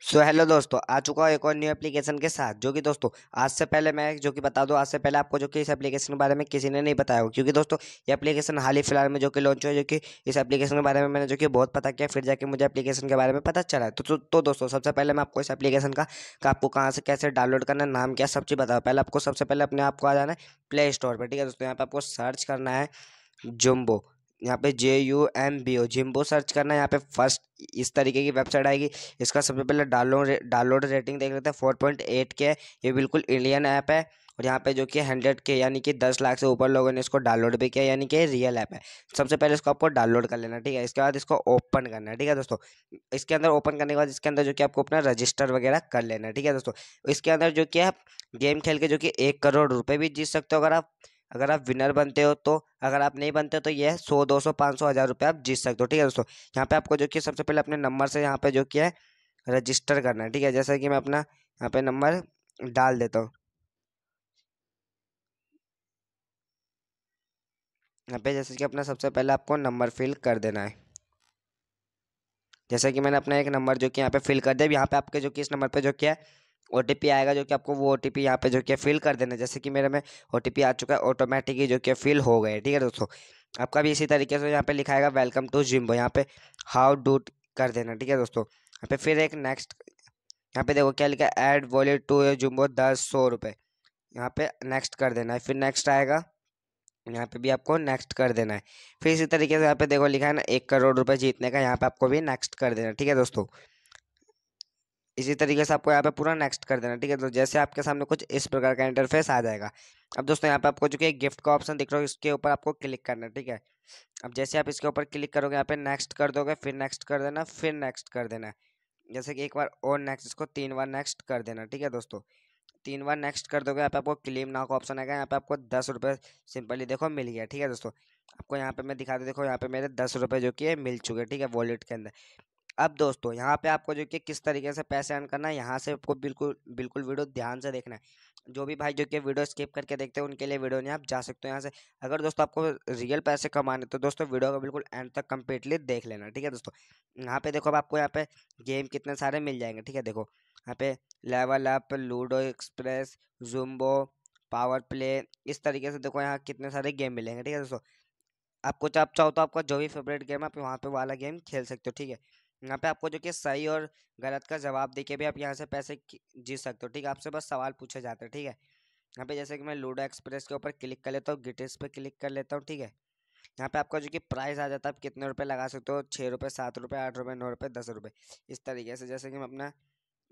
सो so, hello दोस्तों आ चुका हूँ एक और न्यू एप्लीकेशन के साथ जो कि दोस्तों आज से पहले मैं जो कि बता दूँ आज से पहले आपको जो कि इस एप्लीकेशन के बारे में किसी ने नहीं बताया हो क्योंकि दोस्तों ये एप्लीकेशन हाल ही फिलहाल में जो कि लॉन्च हुआ जो कि इस एप्लीकेशन के बारे में मैंने जो कि बहुत पता किया फिर जाके मुझे एप्लीकेशन के बारे में पता चला है तो, तो, तो दोस्तों सबसे पहले मैं आपको इस एप्लीकेशन का, का आपको कहाँ से कैसे डाउनलोड करना है नाम क्या सब चीज़ बताओ पहले आपको सबसे पहले अपने आप को आ जाना है प्ले स्टोर पर ठीक है दोस्तों यहाँ पर आपको सर्च करना है जुम्बो यहाँ पे J U M B O Jumbo search करना है यहाँ पे फर्स्ट इस तरीके की वेबसाइट आएगी इसका सबसे पहले डाउनलोड डाउनलोड रेटिंग देख लेते हैं फोर पॉइंट एट के ये बिल्कुल इंडियन ऐप है और यहाँ पे जो कि हंड्रेड के यानी कि दस लाख से ऊपर लोगों ने इसको डाउनलोड भी किया यानी कि रियल ऐप है सबसे पहले इसको आपको डाउनलोड कर लेना ठीक है इसके बाद इसको ओपन करना है ठीक है दोस्तों इसके अंदर ओपन करने के बाद इसके अंदर जो कि आपको अपना रजिस्टर वगैरह कर लेना है ठीक है दोस्तों इसके अंदर जो कि आप गेम खेल के जो कि एक करोड़ रुपये भी जीत सकते हो अगर आप अगर आप विनर बनते हो तो अगर आप नहीं बनते हो तो यह सौ दो सौ पाँच सौ हज़ार रुपये आप जीत सकते हो ठीक है दोस्तों यहाँ पे आपको जो कि सबसे पहले अपने नंबर से यहाँ पे जो कि है रजिस्टर करना है ठीक है जैसा कि मैं अपना यहाँ पे नंबर डाल देता हूँ यहाँ पे जैसे कि अपना सबसे पहले आपको नंबर फिल कर देना है जैसे कि मैंने अपना एक नंबर जो कि यहाँ पे फिल कर दिया यहाँ पे आपके जो कि इस नंबर पे जो किया है ओ आएगा जो कि आपको वो ओ टी पी यहाँ पर जो कि फिल कर देना जैसे कि मेरे में ओ आ चुका है ऑटोमेटिकली जो कि फिल हो गए ठीक है दोस्तों आपका भी इसी तरीके से यहाँ पे लिखाएगा वेलकम टू जिम्बो यहाँ पे हाउ डू कर देना ठीक है दोस्तों यहाँ पे फिर एक नेक्स्ट यहाँ पे देखो क्या लिखा है एड वॉलेट टू जुम्बो दस सौ रुपये यहाँ पे नेक्स्ट कर देना है फिर नेक्स्ट आएगा यहाँ पे भी आपको नेक्स्ट कर देना है फिर इसी तरीके से यहाँ पे देखो लिखा है ना एक करोड़ रुपये जीतने का यहाँ पे आपको भी नेक्स्ट कर देना है ठीक है दोस्तों इसी तरीके से आपको यहाँ पे पूरा नेक्स्ट कर देना ठीक है तो जैसे आपके सामने कुछ इस प्रकार का इंटरफेस आ जाएगा अब दोस्तों यहाँ पे आपको जो कि गिफ्ट का ऑप्शन दिख रहा है इसके ऊपर आपको क्लिक करना है ठीक है अब जैसे आप इसके ऊपर क्लिक करोगे यहाँ पे नेक्स्ट कर दोगे फिर नेक्स्ट कर देना फिर नेक्स्ट कर देना जैसे कि एक बार और नेक्स्ट इसको तीन बार नेक्स्ट कर देना ठीक है दोस्तों तीन बार नेक्स्ट कर दोगे यहाँ पे आपको क्लेम नाव का ऑप्शन आएगा यहाँ पे आपको दस रुपये सिंपली देखो मिल गया ठीक है दोस्तों आपको यहाँ पे मैं दिखा दे देखो यहाँ पे मेरे दस रुपये जो कि मिल चुके ठीक है वॉलेट के अंदर अब दोस्तों यहाँ पे आपको जो कि किस तरीके से पैसे अर्न करना है यहाँ से आपको बिल्कुल बिल्कुल वीडियो ध्यान से देखना है जो भी भाई जो कि वीडियो स्किप करके देखते हैं उनके लिए वीडियो नहीं आप जा सकते हो यहाँ से अगर दोस्तों आपको रियल पैसे कमाने तो दोस्तों वीडियो का बिल्कुल एंड तक कम्प्लीटली देख लेना ठीक है दोस्तों यहाँ पे देखो अब आपको यहाँ पे गेम कितने सारे मिल जाएंगे ठीक है देखो यहाँ पे level up Ludo Express Jumbo power play इस तरीके से देखो यहाँ कितने सारे गेम मिलेंगे ठीक है दोस्तों आपको आप चाहो तो आपका जो भी फेवरेट गेम है आप वहाँ पे वाला गेम खेल सकते हो ठीक है यहाँ पे आपको जो कि सही और गलत का जवाब देके भी आप यहाँ से पैसे जीत सकते हो ठीक है आपसे बस सवाल पूछे जाते हैं ठीक है यहाँ पे जैसे कि मैं लूडो एक्सप्रेस के ऊपर क्लिक कर लेता हूँ गिटेस पे क्लिक कर लेता हूँ ठीक है यहाँ पे आपका जो कि प्राइस आ जाता है आप कितने रुपये लगा सकते हो छः रुपये सात रुपये आठ रुपये नौ रुपये दस रुपये इस तरीके से जैसे कि मैं अपना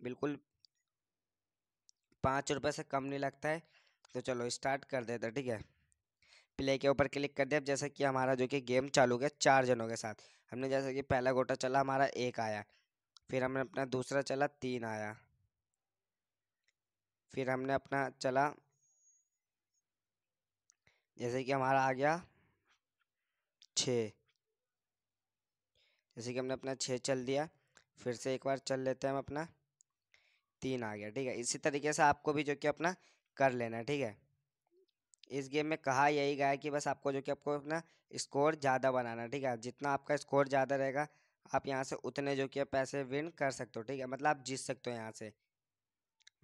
बिल्कुल पाँच रुपये से कम नहीं लगता है तो चलो स्टार्ट कर देते ठीक है प्ले के ऊपर क्लिक कर दिया अब जैसा कि हमारा जो कि गेम चालू गया चार जनों के साथ हमने जैसा कि पहला गोटा चला हमारा एक आया फिर हमने अपना दूसरा चला तीन आया फिर हमने अपना चला जैसे कि हमारा आ गया छ जैसे कि हमने अपना छः चल दिया फिर से एक बार चल लेते हैं हम अपना तीन आ गया ठीक है इसी तरीके से आपको भी जो कि अपना कर लेना ठीक है इस गेम में कहा यही गया है कि बस आपको जो कि आपको अपना स्कोर ज़्यादा बनाना है ठीक है जितना आपका स्कोर ज़्यादा रहेगा आप यहाँ से उतने जो कि पैसे विन कर सकते हो ठीक है मतलब आप जीत सकते हो यहाँ से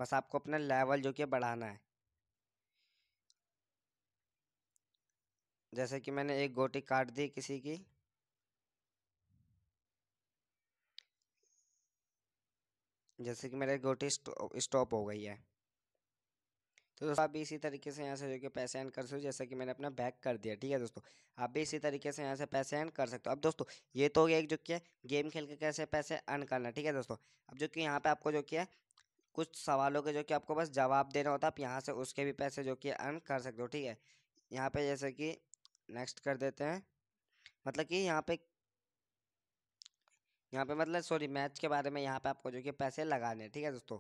बस आपको अपना लेवल जो कि बढ़ाना है जैसे कि मैंने एक गोटी काट दी किसी की जैसे कि मेरी गोटी स्टॉप हो गई है तो दोस्तों आप भी इसी तरीके से यहाँ से जो कि पैसे एन कर सकते हो जैसा कि मैंने अपना बैक कर दिया ठीक है दोस्तों आप भी इसी तरीके से यहाँ से पैसे एन कर सकते हो अब दोस्तों ये तो हो गया एक जो कि गेम खेल के कैसे पैसे अर्न करना ठीक है दोस्तों अब जो कि यहाँ पे आपको जो किया कुछ सवालों के जो कि आपको बस जवाब देना होता है आप यहाँ से उसके भी पैसे जो कि अर्न कर सकते हो ठीक है यहाँ पे जैसे कि नेक्स्ट कर देते हैं मतलब कि यहाँ पे यहाँ पे मतलब सॉरी मैच के बारे में यहाँ पे आपको जो कि पैसे लगाने हैं ठीक है दोस्तों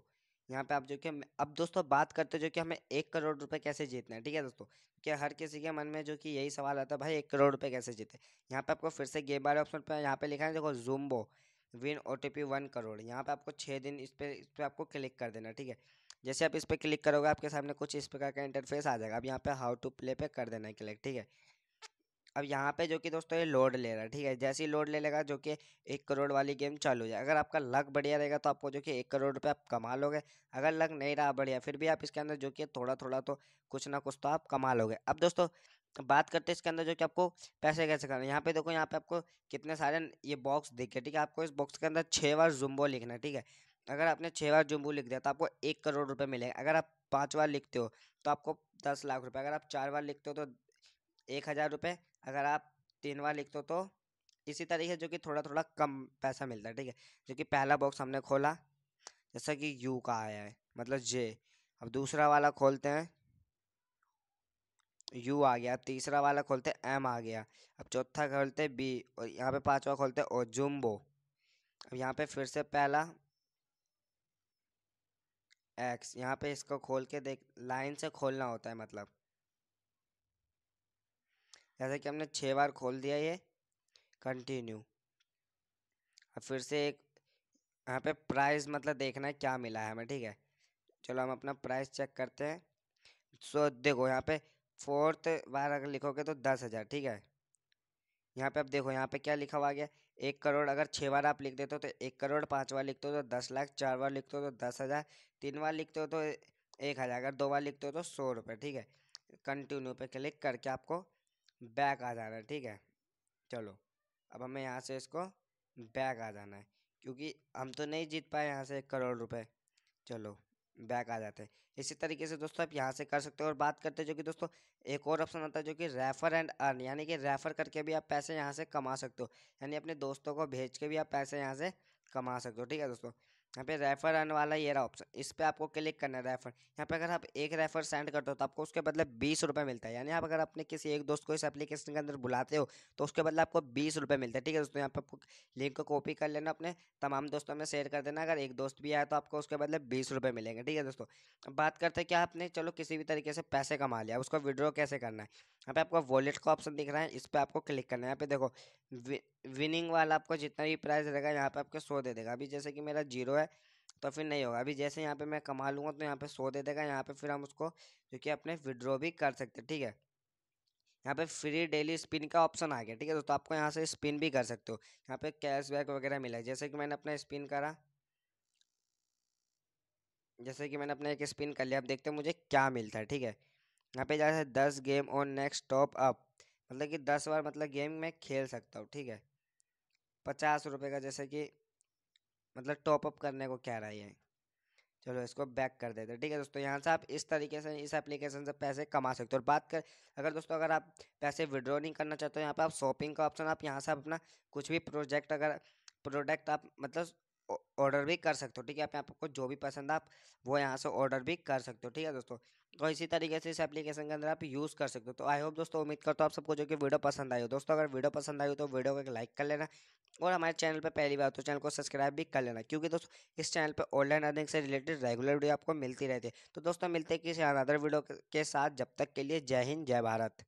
यहाँ पे आप जो कि अब दोस्तों बात करते जो कि हमें एक करोड़ रुपए कैसे जीतना है ठीक है दोस्तों क्योंकि हर किसी के मन में जो कि यही सवाल आता है भाई एक करोड़ रुपए कैसे जीते यहाँ पे आपको फिर से गेम बारे ऑप्शन पर यहाँ पे लिखा है देखो Jumbo win O T P one crore यहाँ पे आपको छः दिन इस पर इस पर आपको क्लिक कर देना ठीक है जैसे आप इस पर क्लिक करोगे आपके सामने कुछ इस प्रकार का इंटरफेस आ जाएगा अब यहाँ पे हाउ टू प्ले पे कर देना है क्लिक ठीक है अब यहाँ पे जो कि दोस्तों ये लोड ले रहा है ठीक है जैसे ही लोड ले लेगा जो कि एक करोड़ वाली गेम चालू हो जाए अगर आपका लक बढ़िया रहेगा तो आपको जो कि एक करोड़ रुपये आप कमा लोगे अगर लक नहीं रहा बढ़िया फिर भी आप इसके अंदर जो कि थोड़ा थोड़ा तो कुछ ना कुछ तो आप कमा लोगे अब दोस्तों बात करते हैं इसके अंदर जो कि आपको पैसे कैसे करना है यहाँ पे देखो यहाँ पे आपको कितने सारे ये बॉक्स दिखे ठीक है आपको इस बॉक्स के अंदर छः बार जुम्बो लिखना है ठीक है अगर आपने छः बार जुम्बू लिख दिया तो आपको एक करोड़ रुपये मिलेगा अगर आप पाँच बार लिखते हो तो आपको दस लाख रुपये अगर आप चार बार लिखते हो तो एक हज़ार रुपये अगर आप तीन बार लिखते हो तो इसी तरीके जो कि थोड़ा थोड़ा कम पैसा मिलता है ठीक है जो कि पहला बॉक्स हमने खोला जैसा कि यू का आया है मतलब जे अब दूसरा वाला खोलते हैं यू आ गया अब तीसरा वाला खोलते हैं एम आ गया अब चौथा खोलते हैं बी और यहाँ पे पांचवा खोलते हैं ओ जुम्बो अब यहाँ पे फिर से पहला एक्स यहाँ पे इसको खोल के देख लाइन से खोलना होता है मतलब जैसे कि हमने छः बार खोल दिया ये कंटिन्यू अब फिर से एक यहाँ पे प्राइस मतलब देखना है क्या मिला है हमें ठीक है चलो हम अपना प्राइस चेक करते हैं सो so, देखो यहाँ पे फोर्थ बार अगर लिखोगे तो दस हज़ार ठीक है यहाँ पे अब देखो यहाँ पे क्या लिखा हुआ गया एक करोड़ अगर छः बार आप लिख देते हो तो एक करोड़ पाँच बार लिखते हो तो दस लाख चार बार लिखते हो तो दस हज़ार तीन बार लिखते हो तो एक हज़ार अगर दो बार लिखते हो तो सौ रुपये ठीक है कंटिन्यू पे क्लिक करके आपको बैक आ जाना है ठीक है चलो अब हमें यहाँ से इसको बैक आ जाना है क्योंकि हम तो नहीं जीत पाए यहाँ से एक करोड़ रुपए चलो बैक आ जाते हैं इसी तरीके से दोस्तों आप यहाँ से कर सकते हो और बात करते हैं जो कि दोस्तों एक और ऑप्शन आता है जो कि रेफ़र एंड अर्न यानी कि रेफ़र करके भी आप पैसे यहाँ से कमा सकते हो यानी अपने दोस्तों को भेज के भी आप पैसे यहाँ से कमा सकते हो ठीक है दोस्तों यहाँ पे रेफर आने वाला ये रहा ऑप्शन इस पर आपको क्लिक करना है रेफर यहाँ पे अगर आप एक रेफर सेंड करते हो तो आपको उसके बदले बीस रुपये मिलता है यानी आप अगर अपने किसी एक दोस्त को इस एप्लीकेशन के अंदर बुलाते हो तो उसके बदले आपको बीस रुपये मिलता है ठीक है दोस्तों यहाँ पे आपको लिंक को कॉपी कर लेना अपने तमाम दोस्तों में शेयर कर देना अगर एक दोस्त भी आया तो आपको उसके बदले बीस रुपये मिलेंगे ठीक है दोस्तों अब बात करते हैं कि आपने चलो किसी भी तरीके से पैसे कमा लिया उसको विड्रॉ कैसे करना है यहाँ पे आपको वॉलेट का ऑप्शन दिख रहा है इस पर आपको क्लिक करना है यहाँ पे देखो विनिंग वाला आपको जितना भी प्राइस रहेगा यहाँ पे आपको सो दे देगा अभी जैसे कि मेरा जीरो है है तो फिर नहीं होगा अभी जैसे यहाँ पे मैं कमा लूँगा तो यहाँ पे सो दे देगा यहाँ पे फिर हम उसको क्योंकि अपने विड्रॉ भी कर सकते हैं ठीक है यहाँ पे फ्री डेली स्पिन का ऑप्शन आ गया ठीक है तो, तो आपको यहाँ से स्पिन भी कर सकते हो यहाँ पे कैशबैक वगैरह मिला है जैसे कि मैंने अपना स्पिन करा जैसे कि मैंने अपना एक स्पिन कर लिया अब देखते हैं मुझे क्या मिलता है ठीक है यहाँ पे जैसे दस गेम और नेक्स्ट टॉप अप मतलब कि दस बार मतलब गेम मैं खेल सकता हूँ ठीक है पचास रुपये का जैसे कि मतलब टॉपअप करने को कह रहा है ये चलो इसको बैक कर देते हैं ठीक है दोस्तों यहाँ से आप इस तरीके से इस एप्लीकेशन से पैसे कमा सकते हो और बात कर अगर दोस्तों अगर आप पैसे विड्रॉ नहीं करना चाहते हो यहाँ पर आप शॉपिंग का ऑप्शन आप यहाँ से आप अपना कुछ भी प्रोजेक्ट अगर प्रोडक्ट आप मतलब ऑर्डर भी कर सकते हो ठीक है आप यहाँ पर आपको जो भी पसंद आप वो यहाँ से ऑर्डर भी कर सकते हो ठीक है दोस्तों तो इसी तरीके से इस एप्लीकेशन के अंदर आप यूज़ कर सकते हो तो आई होप दोस्तों उम्मीद करता हूँ आप सबको जो कि वीडियो पसंद आई हो दोस्तों अगर वीडियो पसंद आई हो तो वीडियो को एक लाइक कर लेना और हमारे चैनल पर पहली बार तो चैनल को सब्सक्राइब भी कर लेना क्योंकि दोस्तों इस चैनल पर ऑनलाइन अर्निंग से रिलेटेड रेगुलर वीडियो आपको मिलती रहती है तो दोस्तों मिलते हैं किसी अनदर वीडियो के साथ जब तक के लिए जय हिंद जय भारत